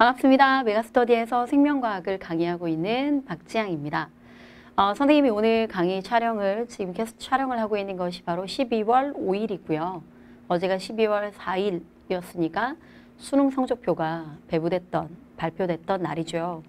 반갑습니다. 메가스터디에서 생명과학을 강의하고 있는 박지향입니다. 어, 선생님이 오늘 강의 촬영을 지금 계속 촬영을 하고 있는 것이 바로 12월 5일이고요. 어제가 12월 4일이었으니까 수능 성적표가 배부됐던, 발표됐던 날이죠.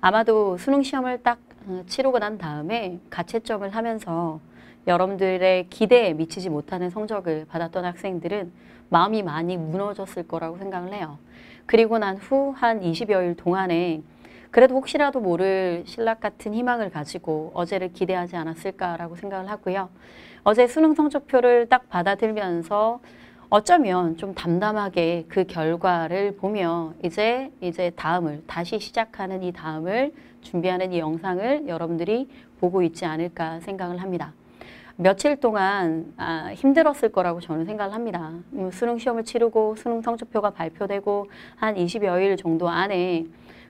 아마도 수능 시험을 딱 어, 치르고 난 다음에 가채점을 하면서 여러분들의 기대에 미치지 못하는 성적을 받았던 학생들은 마음이 많이 무너졌을 거라고 생각을 해요. 그리고 난 후 한 20여일 동안에 그래도 혹시라도 모를 신락 같은 희망을 가지고 어제를 기대하지 않았을까라고 생각을 하고요. 어제 수능 성적표를 딱 받아들면서 어쩌면 좀 담담하게 그 결과를 보며 이제 이제 다음을 다시 시작하는 이 다음을 준비하는 이 영상을 여러분들이 보고 있지 않을까 생각을 합니다. 며칠 동안 아, 힘들었을 거라고 저는 생각을 합니다. 음, 수능 시험을 치르고 수능 성적표가 발표되고 한 20여일 정도 안에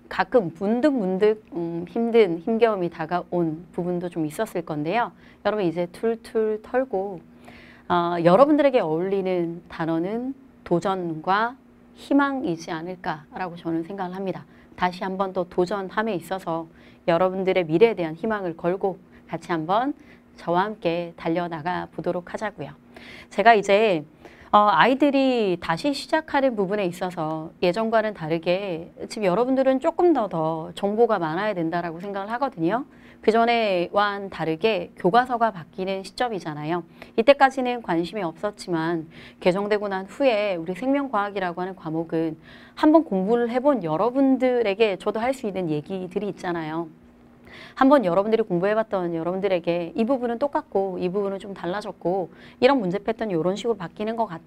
가끔 문득문득 음, 힘든 힘겨움이 다가온 부분도 좀 있었을 건데요. 여러분 이제 툴툴 털고 어, 여러분들에게 어울리는 단어는 도전과 희망이지 않을까라고 저는 생각을 합니다. 다시 한 번 더 도전함에 있어서 여러분들의 미래에 대한 희망을 걸고 같이 한번 저와 함께 달려나가 보도록 하자고요. 제가 이제 어, 아이들이 다시 시작하는 부분에 있어서 예전과는 다르게 지금 여러분들은 조금 더 더 정보가 많아야 된다라고 생각을 하거든요. 그 전에와는 다르게 교과서가 바뀌는 시점이잖아요. 이때까지는 관심이 없었지만 개정되고 난 후에 우리 생명과학이라고 하는 과목은 한번 공부를 해본 여러분들에게 저도 할 수 있는 얘기들이 있잖아요. 한번 여러분들이 공부해봤던 여러분들에게 이 부분은 똑같고 이 부분은 좀 달라졌고 이런 문제 패턴이 이런 식으로 바뀌는 것 같아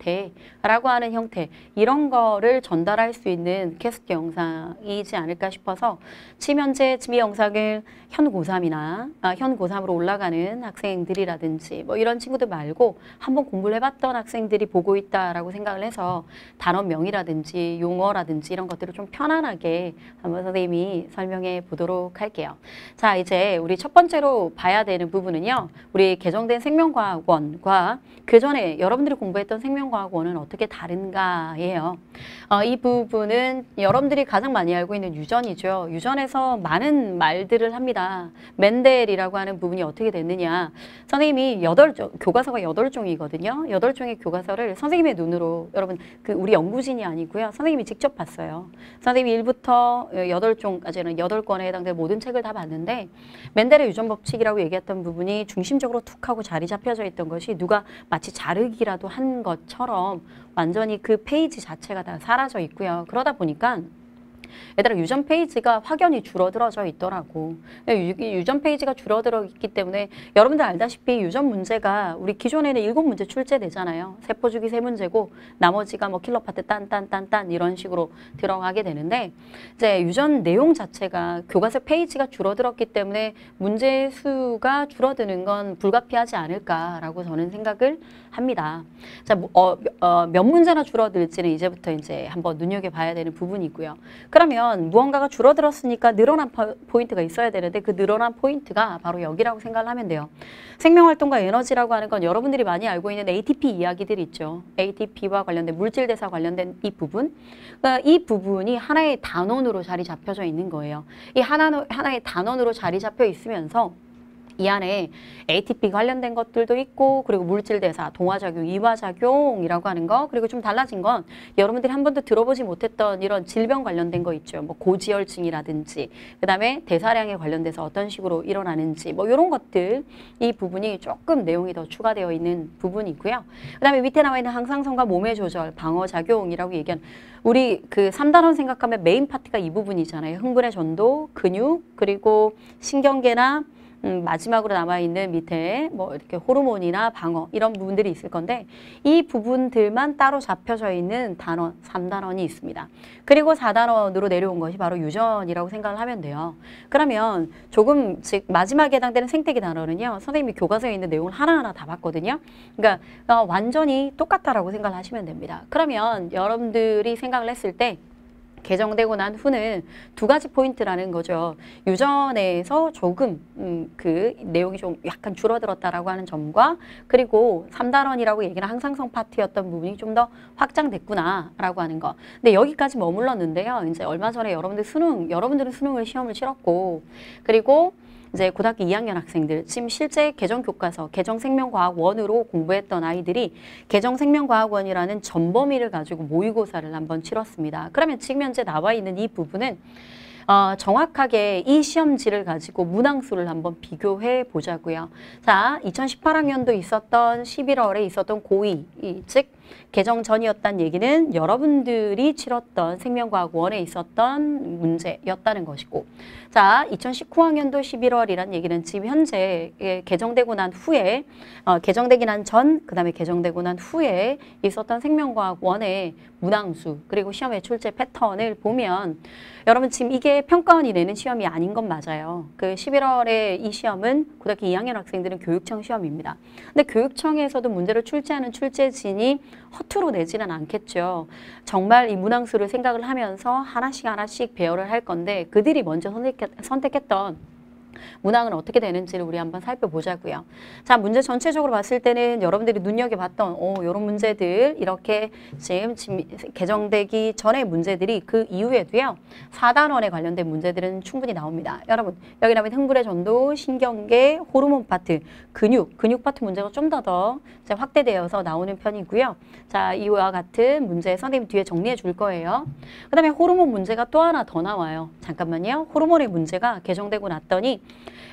라고 하는 형태 이런 거를 전달할 수 있는 캐스트 영상이지 않을까 싶어서 지면제재미 영상을 현 고3이나 아, 현 고3으로 올라가는 학생들이라든지 뭐 이런 친구들 말고 한번 공부를 해봤던 학생들이 보고 있다라고 생각을 해서 단어명이라든지 용어라든지 이런 것들을 좀 편안하게 한번 선생님이 설명해 보도록 할게요. 자, 이제 우리 첫 번째로 봐야 되는 부분은요. 우리 개정된 생명과학원과 그 전에 여러분들이 공부했던 생명과학원은 어떻게 다른가예요. 어, 이 부분은 여러분들이 가장 많이 알고 있는 유전이죠. 유전에서 많은 말들을 합니다. 맨델이라고 하는 부분이 어떻게 됐느냐. 선생님이 여덟 종 교과서가 여덟 종이거든요 여덟 종의 교과서를 선생님의 눈으로 여러분 그 우리 연구진이 아니고요. 선생님이 직접 봤어요. 선생님이 일부터 여덟 종까지는 아, 여덟 권에 해당되는 모든 책을 다 봤는데 있는데 맨델의 유전 법칙이라고 얘기했던 부분이 중심적으로 툭 하고 자리 잡혀져 있던 것이 누가 마치 자르기라도 한 것처럼 완전히 그 페이지 자체가 다 사라져 있고요. 그러다 보니까 얘들아 유전 페이지가 확연히 줄어들어져 있더라고. 네, 유전 페이지가 줄어들어 있기 때문에 여러분들 알다시피 유전 문제가 우리 기존에는 일곱 문제 출제되잖아요. 세포 주기 세 문제고 나머지가 뭐 킬로파트 딴딴딴딴 이런 식으로 들어가게 되는데 이제 유전 내용 자체가 교과서 페이지가 줄어들었기 때문에 문제 수가 줄어드는 건 불가피하지 않을까라고 저는 생각을 합니다. 자, 뭐, 어, 어, 몇 문제나 줄어들지는 이제부터 이제 한번 눈여겨봐야 되는 부분이고요. 그럼 그러면 무언가가 줄어들었으니까 늘어난 포인트가 있어야 되는데 그 늘어난 포인트가 바로 여기라고 생각을 하면 돼요. 생명활동과 에너지라고 하는 건 여러분들이 많이 알고 있는 ATP 이야기들 있죠. ATP와 관련된 물질대사 관련된 이 부분. 그러니까 이 부분이 하나의 단원으로 자리 잡혀져 있는 거예요. 이 하나, 하나의 단원으로 자리 잡혀 있으면서 이 안에 ATP 관련된 것들도 있고 그리고 물질 대사, 동화작용, 이화작용이라고 하는 거 그리고 좀 달라진 건 여러분들이 한 번도 들어보지 못했던 이런 질병 관련된 거 있죠. 뭐 고지혈증이라든지 그다음에 대사량에 관련돼서 어떤 식으로 일어나는지 뭐 이런 것들 이 부분이 조금 내용이 더 추가되어 있는 부분이고요. 그다음에 밑에 나와 있는 항상성과 몸의 조절, 방어작용이라고 얘기한 우리 그 3단원 생각하면 메인 파트가 이 부분이잖아요. 흥분의 전도, 근육, 그리고 신경계나 음, 마지막으로 남아있는 밑에 뭐 이렇게 호르몬이나 방어 이런 부분들이 있을 건데 이 부분들만 따로 잡혀져 있는 단원, 3단원이 있습니다. 그리고 4단원으로 내려온 것이 바로 유전이라고 생각을 하면 돼요. 그러면 조금 즉 마지막에 해당되는 생태계 단원은요 선생님이 교과서에 있는 내용을 하나하나 다 봤거든요. 그러니까 어, 완전히 똑같다라고 생각을 하시면 됩니다. 그러면 여러분들이 생각을 했을 때 개정되고 난 후는 두 가지 포인트라는 거죠. 유전에서 조금 음, 그 내용이 좀 약간 줄어들었다라고 하는 점과 그리고 삼단원이라고 얘기는 항상성 파트였던 부분이 좀 더 확장됐구나라고 하는 거. 근데 여기까지 머물렀는데요. 이제 얼마 전에 여러분들 수능, 여러분들은 수능을 시험을 치렀고 그리고 이제 고등학교 2학년 학생들 지금 실제 개정 교과서 개정 생명과학원으로 공부했던 아이들이 개정 생명과학원이라는 전범위를 가지고 모의고사를 한번 치렀습니다. 그러면 지금 현재 나와 있는 이 부분은 어, 정확하게 이 시험지를 가지고 문항수를 한번 비교해 보자고요. 자, 2018학년도 있었던 11월에 있었던 고2, 즉 개정 전이었다는 얘기는 여러분들이 치렀던 생명과학원에 있었던 문제였다는 것이고 자 2019학년도 11월이란 얘기는 지금 현재 예, 개정되고 난 후에 어, 개정되긴 한전그 다음에 개정되고 난 후에 있었던 생명과학원의 문항수 그리고 시험의 출제 패턴을 보면 여러분 지금 이게 평가원이 내는 시험이 아닌 건 맞아요. 그 11월에 이 시험은 고등학교 2학년 학생들은 교육청 시험입니다. 근데 교육청에서도 문제를 출제하는 출제진이 허투루 내지는 않겠죠. 정말 이 문항수를 생각을 하면서 하나씩 하나씩 배열을 할 건데 그들이 먼저 선택했, 선택했던 문항은 어떻게 되는지를 우리 한번 살펴보자고요. 자, 문제 전체적으로 봤을 때는 여러분들이 눈여겨봤던 오, 어, 이런 문제들 이렇게 지금, 지금 개정되기 전에 문제들이 그 이후에도요. 4단원에 관련된 문제들은 충분히 나옵니다. 여러분 여기 나면 흥분의 전도, 신경계, 호르몬 파트, 근육, 근육 파트 문제가 좀 더더 더 확대되어서 나오는 편이고요. 자, 이와 같은 문제 선생님 뒤에 정리해 줄 거예요. 그 다음에 호르몬 문제가 또 하나 더 나와요. 잠깐만요. 호르몬의 문제가 개정되고 났더니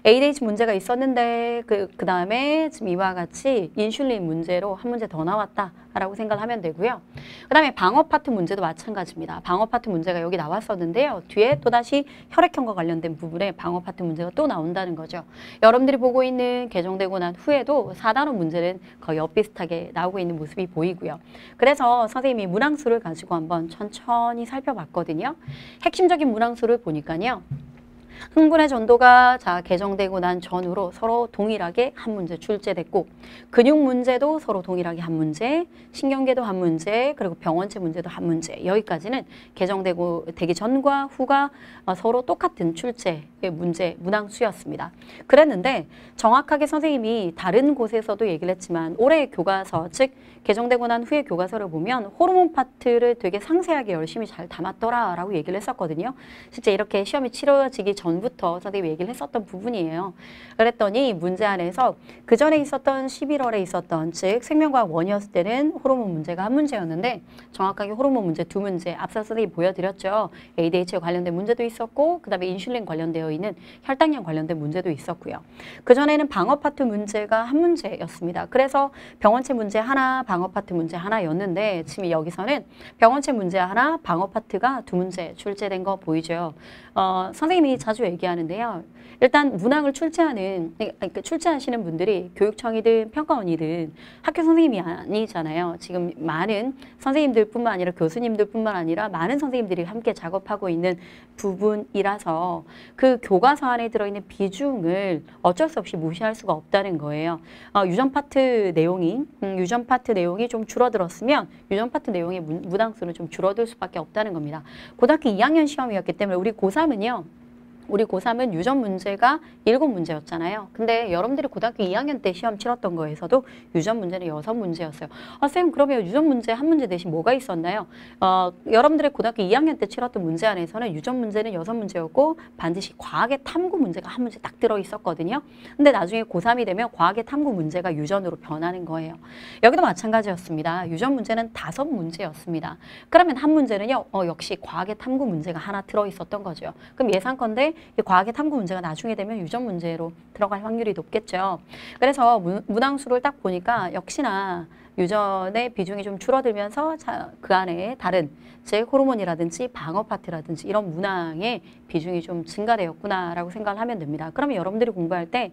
ADH 문제가 있었는데 그, 그 다음에 지금 이와 같이 인슐린 문제로 한 문제 더 나왔다라고 생각 하면 되고요. 그 다음에 방어 파트 문제도 마찬가지입니다. 방어 파트 문제가 여기 나왔었는데요. 뒤에 또다시 혈액형과 관련된 부분에 방어 파트 문제가 또 나온다는 거죠. 여러분들이 보고 있는 개정되고 난 후에도 사단원 문제는 거의 엇비슷하게 나오고 있는 모습이 보이고요. 그래서 선생님이 문항수를 가지고 한번 천천히 살펴봤거든요. 핵심적인 문항수를 보니까요. 흥분의 전도가 자 개정되고 난 전후로 서로 동일하게 한 문제 출제됐고 근육 문제도 서로 동일하게 한 문제, 신경계도 한 문제, 그리고 병원체 문제도 한 문제 여기까지는 개정되고 되기 전과 후가 어, 서로 똑같은 출제 그 문제, 문항수였습니다. 그랬는데 정확하게 선생님이 다른 곳에서도 얘기를 했지만 올해 교과서, 즉 개정되고 난후에 교과서를 보면 호르몬 파트를 되게 상세하게 열심히 잘 담았더라라고 얘기를 했었거든요. 실제 이렇게 시험이 치러지기 전부터 선생님이 얘기를 했었던 부분이에요. 그랬더니 문제 안에서 그 전에 있었던 11월에 있었던 즉 생명과학 원이었을 때는 호르몬 문제가 한 문제였는데 정확하게 호르몬 문제 두 문제 앞서 선생님이 보여드렸죠. ADH에 관련된 문제도 있었고 그 다음에 인슐린 관련되어 있는 혈당량 관련된 문제도 있었고요. 그전에는 방어파트 문제가 한 문제였습니다. 그래서 병원체 문제 하나, 방어파트 문제 하나였는데 지금 여기서는 병원체 문제 하나, 방어파트가 두 문제 출제된 거 보이죠. 어, 선생님이 자주 얘기하는데요. 일단 문항을 출제하는, 그러니까 출제하시는 분들이 교육청이든 평가원이든 학교 선생님이 아니잖아요. 지금 많은 선생님들뿐만 아니라 교수님들뿐만 아니라 많은 선생님들이 함께 작업하고 있는 부분이라서 그 교과 서안에 들어있는 비중을 어쩔 수 없이 무시할 수가 없다는 거예요. 어, 유전 파트 내용이 음, 유전 파트 내용이 좀 줄어들었으면 유전 파트 내용의 무당수는 좀 줄어들 수밖에 없다는 겁니다. 고등학교 2학년 시험이었기 때문에 우리 고3은요. 우리 고3은 유전 문제가 일곱 문제였잖아요. 근데 여러분들이 고등학교 2학년 때 시험 치렀던 거에서도 유전 문제는 여섯 문제였어요. 아, 쌤 그러면 유전 문제 한 문제 대신 뭐가 있었나요? 어, 여러분들의 고등학교 2학년 때 치렀던 문제 안에서는 유전 문제는 여섯 문제였고 반드시 과학의 탐구 문제가 한 문제 딱 들어있었거든요. 근데 나중에 고3이 되면 과학의 탐구 문제가 유전으로 변하는 거예요. 여기도 마찬가지였습니다. 유전 문제는 다섯 문제였습니다. 그러면 한 문제는요. 어, 역시 과학의 탐구 문제가 하나 들어있었던 거죠. 그럼 예상컨대 과학의 탐구 문제가 나중에 되면 유전 문제로 들어갈 확률이 높겠죠. 그래서 문, 항수를딱 보니까 역시나 유전의 비중이 좀 줄어들면서 그 안에 다른 제 호르몬이라든지 방어 파트라든지 이런 문항의 비중이 좀 증가되었구나라고 생각을 하면 됩니다. 그러면 여러분들이 공부할 때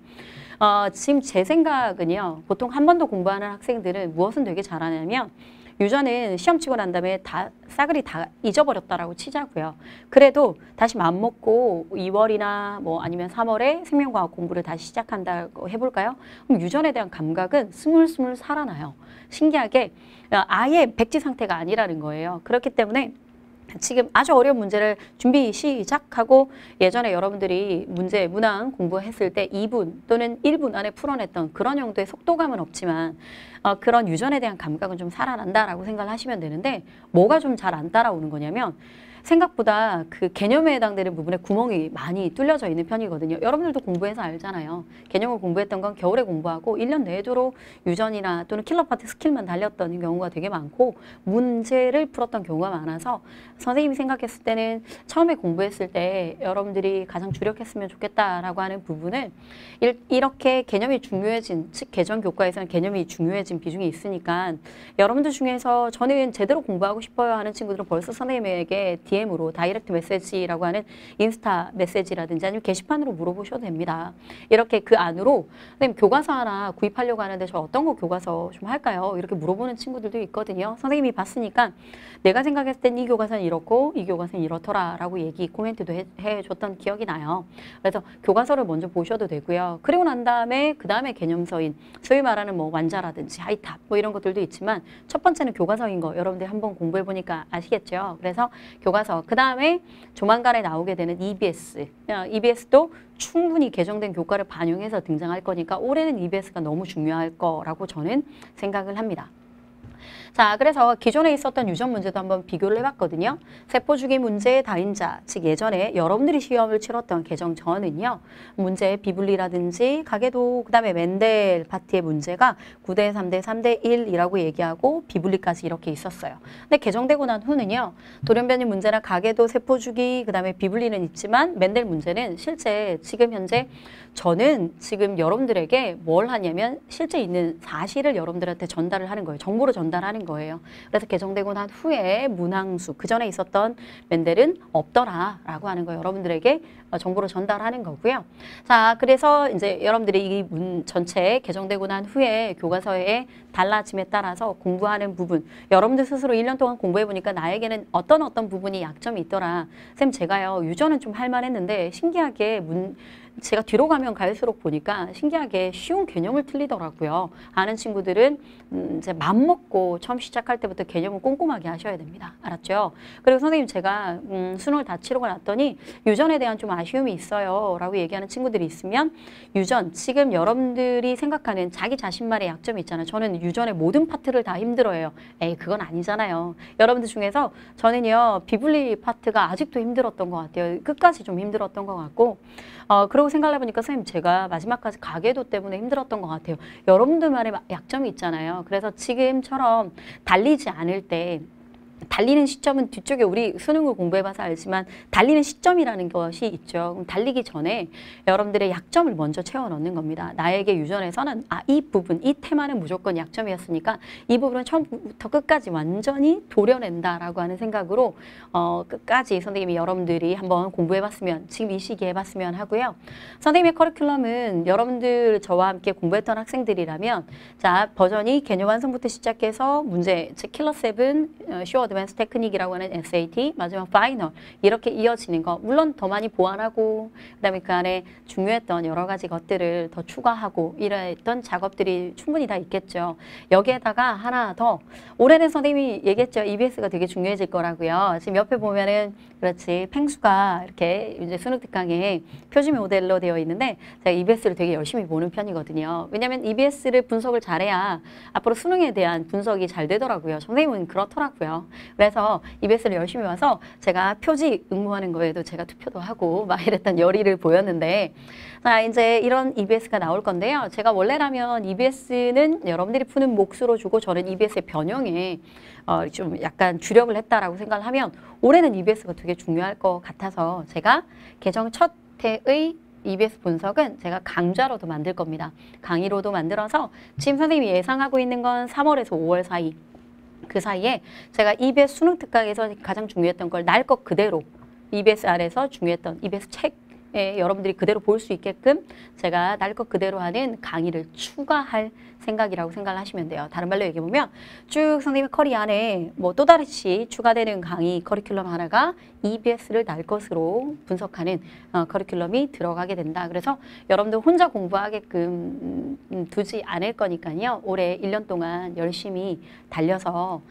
어, 지금 제 생각은요. 보통 한번도 공부하는 학생들은 무엇은 되게 잘하냐면 유저는 시험 치고 난 다음에 다 싸그리 다 잊어버렸다라고 치자고요. 그래도 다시 마음 먹고 2월이나 뭐 아니면 3월에 생명과학 공부를 다시 시작한다고 해볼까요? 그럼 유전에 대한 감각은 스물스물 살아나요. 신기하게 어, 아예 백지 상태가 아니라는 거예요. 그렇기 때문에 지금 아주 어려운 문제를 준비 시작하고 예전에 여러분들이 문제 문항 공부했을 때 2분 또는 1분 안에 풀어냈던 그런 정도의 속도감은 없지만 어, 그런 유전에 대한 감각은 좀 살아난다라고 생각을 하시면 되는데 뭐가 좀 잘 안 따라오는 거냐면 생각보다 그 개념에 해당되는 부분에 구멍이 많이 뚫려져 있는 편이거든요. 여러분들도 공부해서 알잖아요. 개념을 공부했던 건 겨울에 공부하고 1년 내도록 유전이나 또는 킬러파트 스킬만 달렸던 경우가 되게 많고 문제를 풀었던 경우가 많아서 선생님이 생각했을 때는 처음에 공부했을 때 여러분들이 가장 주력했으면 좋겠다라고 하는 부분을 이렇게 개념이 중요해진 즉 개정 교과에서는 개념이 중요해진 비중이 있으니까 여러분들 중에서 저는 제대로 공부하고 싶어요 하는 친구들은 벌써 선생님에게 DM DM으로 다이렉트 메시지라고 하는 인스타 메시지라든지 아니면 게시판으로 물어보셔도 됩니다. 이렇게 그 안으로 선생님 교과서 하나 구입하려고 하는데 저 어떤 거 교과서 좀 할까요? 이렇게 물어보는 친구들도 있거든요. 선생님이 봤으니까 내가 생각했을 땐 이 교과서는 이렇고 이 교과서는 이렇더라 라고 얘기 코멘트도 해, 해줬던 기억이 나요. 그래서 교과서를 먼저 보셔도 되고요. 그리고 난 다음에 그 다음에 개념서인 소위 말하는 뭐 완자라든지 하이탑 뭐 이런 것들도 있지만 첫 번째는 교과서인 거 여러분들 한번 공부해 보니까 아시겠죠? 그래서 교과 교과서 그 다음에 조만간에 나오게 되는 EBS 어, EBS도 충분히 개정된 교과를 반영해서 등장할 거니까 올해는 EBS가 너무 중요할 거라고 저는 생각을 합니다. 자, 그래서 기존에 있었던 유전 문제도 한번 비교를 해봤거든요. 세포주기 문제의 다인자, 즉 예전에 여러분들이 시험을 치렀던 개정 전은요. 문제 의비블리라든지 가계도, 그 다음에 맨델 파티의 문제가 9대 3대 3대 1이라고 얘기하고 비블리까지 이렇게 있었어요. 근데 개정되고 난 후는요. 돌연변이 문제나 가계도, 세포주기, 그 다음에 비블리는 있지만 맨델 문제는 실제 지금 현재 저는 지금 여러분들에게 뭘 하냐면 실제 있는 사실을 여러분들한테 전달을 하는 거예요. 정보로 전달하는 거예요. 그래서 개정되고 난 후에 문항수 그 전에 있었던 멘델은 없더라라고 하는 거 여러분들에게 어, 정보로 전달하는 거고요. 자, 그래서 이제 여러분들이 이 문 전체 개정되고 난 후에 교과서의 달라짐에 따라서 공부하는 부분 여러분들 스스로 1년 동안 공부해 보니까 나에게는 어떤 어떤 부분이 약점이 있더라. 쌤 제가요 유전은 좀 할만했는데 신기하게 문 제가 뒤로 가면 갈수록 보니까 신기하게 쉬운 개념을 틀리더라고요. 아는 친구들은 음, 이제 맘 먹고 처음 시작할 때부터 개념을 꼼꼼하게 하셔야 됩니다. 알았죠? 그리고 선생님 제가 음, 수능을 다 치르고 났더니 유전에 대한 좀 아쉬움이 있어요. 라고 얘기하는 친구들이 있으면 유전, 지금 여러분들이 생각하는 자기 자신만의 약점이 있잖아요. 저는 유전의 모든 파트를 다 힘들어해요. 에이 그건 아니잖아요. 여러분들 중에서 저는요 비블리 파트가 아직도 힘들었던 것 같아요. 끝까지 좀 힘들었던 것 같고 어, 그러고 생각을 해보니까 선생님 제가 마지막까지 가계도 때문에 힘들었던 것 같아요. 여러분들만의 약점이 있잖아요. 그래서 지금처럼 달리지 않을 때 달리는 시점은 뒤쪽에 우리 수능을 공부해봐서 알지만 달리는 시점이라는 것이 있죠. 그럼 달리기 전에 여러분들의 약점을 먼저 채워 넣는 겁니다. 나에게 유전에서는 아, 이 부분, 이 테마는 무조건 약점이었으니까 이 부분은 처음부터 끝까지 완전히 도려낸다라고 하는 생각으로 어, 끝까지 선생님이 여러분들이 한번 공부해봤으면 지금 이 시기에 해봤으면 하고요. 선생님의 커리큘럼은 여러분들 저와 함께 공부했던 학생들이라면 자 버전이 개념 완성부터 시작해서 문제 즉 킬러 세븐 쇼어 어드밴스 테크닉이라고 하는 SAT, 마지막 파이널 이렇게 이어지는 거 물론 더 많이 보완하고 그다음에 그 안에 중요했던 여러 가지 것들을 더 추가하고 이랬던 작업들이 충분히 다 있겠죠. 여기에다가 하나 더 올해는 선생님이 얘기했죠. EBS가 되게 중요해질 거라고요. 지금 옆에 보면은 그렇지 펭수가 이렇게 이제 수능 특강에 표준 모델로 되어 있는데 제가 EBS를 되게 열심히 보는 편이거든요. 왜냐하면 EBS를 분석을 잘해야 앞으로 수능에 대한 분석이 잘 되더라고요. 선생님은 그렇더라고요. 그래서 EBS를 열심히 와서 제가 표지 응모하는 거에도 제가 투표도 하고 막 이랬던 열의를 보였는데 자 아, 이제 이런 EBS가 나올 건데요. 제가 원래라면 EBS는 여러분들이 푸는 몫으로 주고 저는 EBS의 변형에 어, 좀 약간 주력을 했다라고 생각을 하면 올해는 EBS가 되게 중요할 것 같아서 제가 개정 첫해의 EBS 분석은 제가 강좌로도 만들 겁니다. 강의로도 만들어서 지금 선생님이 예상하고 있는 건 3월에서 5월 사이 그 사이에 제가 EBS 수능 특강에서 가장 중요했던 걸 날 것 그대로 EBS R에서 중요했던 EBS 책 예, 여러분들이 그대로 볼 수 있게끔 제가 날 것 그대로 하는 강의를 추가할 생각이라고 생각을 하시면 돼요. 다른 말로 얘기해 보면 쭉 선생님의 커리 안에 뭐또 다시 추가되는 강의 커리큘럼 하나가 EBS를 날 것으로 분석하는 어, 커리큘럼이 들어가게 된다. 그래서 여러분들 혼자 공부하게끔 음, 두지 않을 거니까요. 올해 1년 동안 열심히 달려서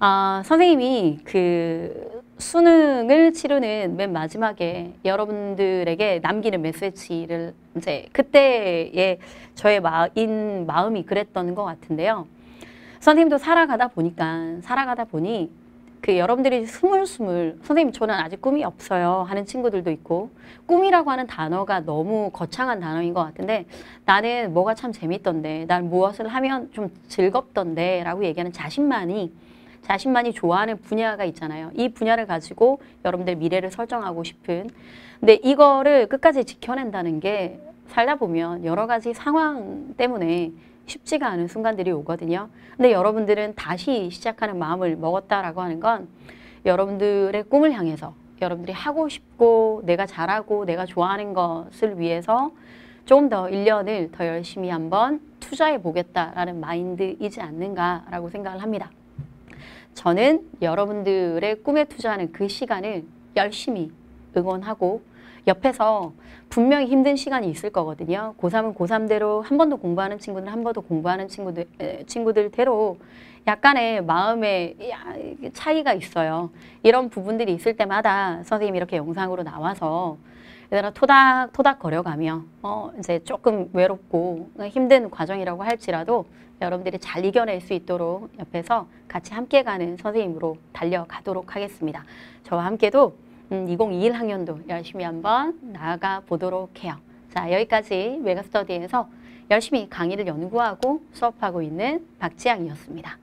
아, 어, 선생님이 그 수능을 치르는 맨 마지막에 여러분들에게 남기는 메시지를 이제 그때의 저의 마인 마음이 그랬던 것 같은데요. 선생님도 살아가다 보니까 살아가다 보니 그 여러분들이 스물스물 선생님 저는 아직 꿈이 없어요 하는 친구들도 있고 꿈이라고 하는 단어가 너무 거창한 단어인 것 같은데 나는 뭐가 참 재밌던데 난 무엇을 하면 좀 즐겁던데 라고 얘기하는 자신만이 자신만이 좋아하는 분야가 있잖아요. 이 분야를 가지고 여러분들 미래를 설정하고 싶은 근데 이거를 끝까지 지켜낸다는 게 살다 보면 여러 가지 상황 때문에 쉽지가 않은 순간들이 오거든요. 근데 여러분들은 다시 시작하는 마음을 먹었다라고 하는 건 여러분들의 꿈을 향해서 여러분들이 하고 싶고 내가 잘하고 내가 좋아하는 것을 위해서 조금 더 1년을 더 열심히 한번 투자해 보겠다라는 마인드이지 않는가라고 생각을 합니다. 저는 여러분들의 꿈에 투자하는 그 시간을 열심히 응원하고 옆에서 분명히 힘든 시간이 있을 거거든요. 고3은 고3대로 한 번도 공부하는 친구는 한 번도 공부하는 친구들, 친구들대로 약간의 마음의 차이가 있어요. 이런 부분들이 있을 때마다 선생님이 이렇게 영상으로 나와서 얘들아 토닥, 토닥 거려가며 어, 이제 조금 외롭고 힘든 과정이라고 할지라도 여러분들이 잘 이겨낼 수 있도록 옆에서 같이 함께 가는 선생님으로 달려가도록 하겠습니다. 저와 함께도 2021 음, 학년도 열심히 한번 나아가 보도록 해요. 자 여기까지 메가스터디에서 열심히 강의를 연구하고 수업하고 있는 박지양이었습니다.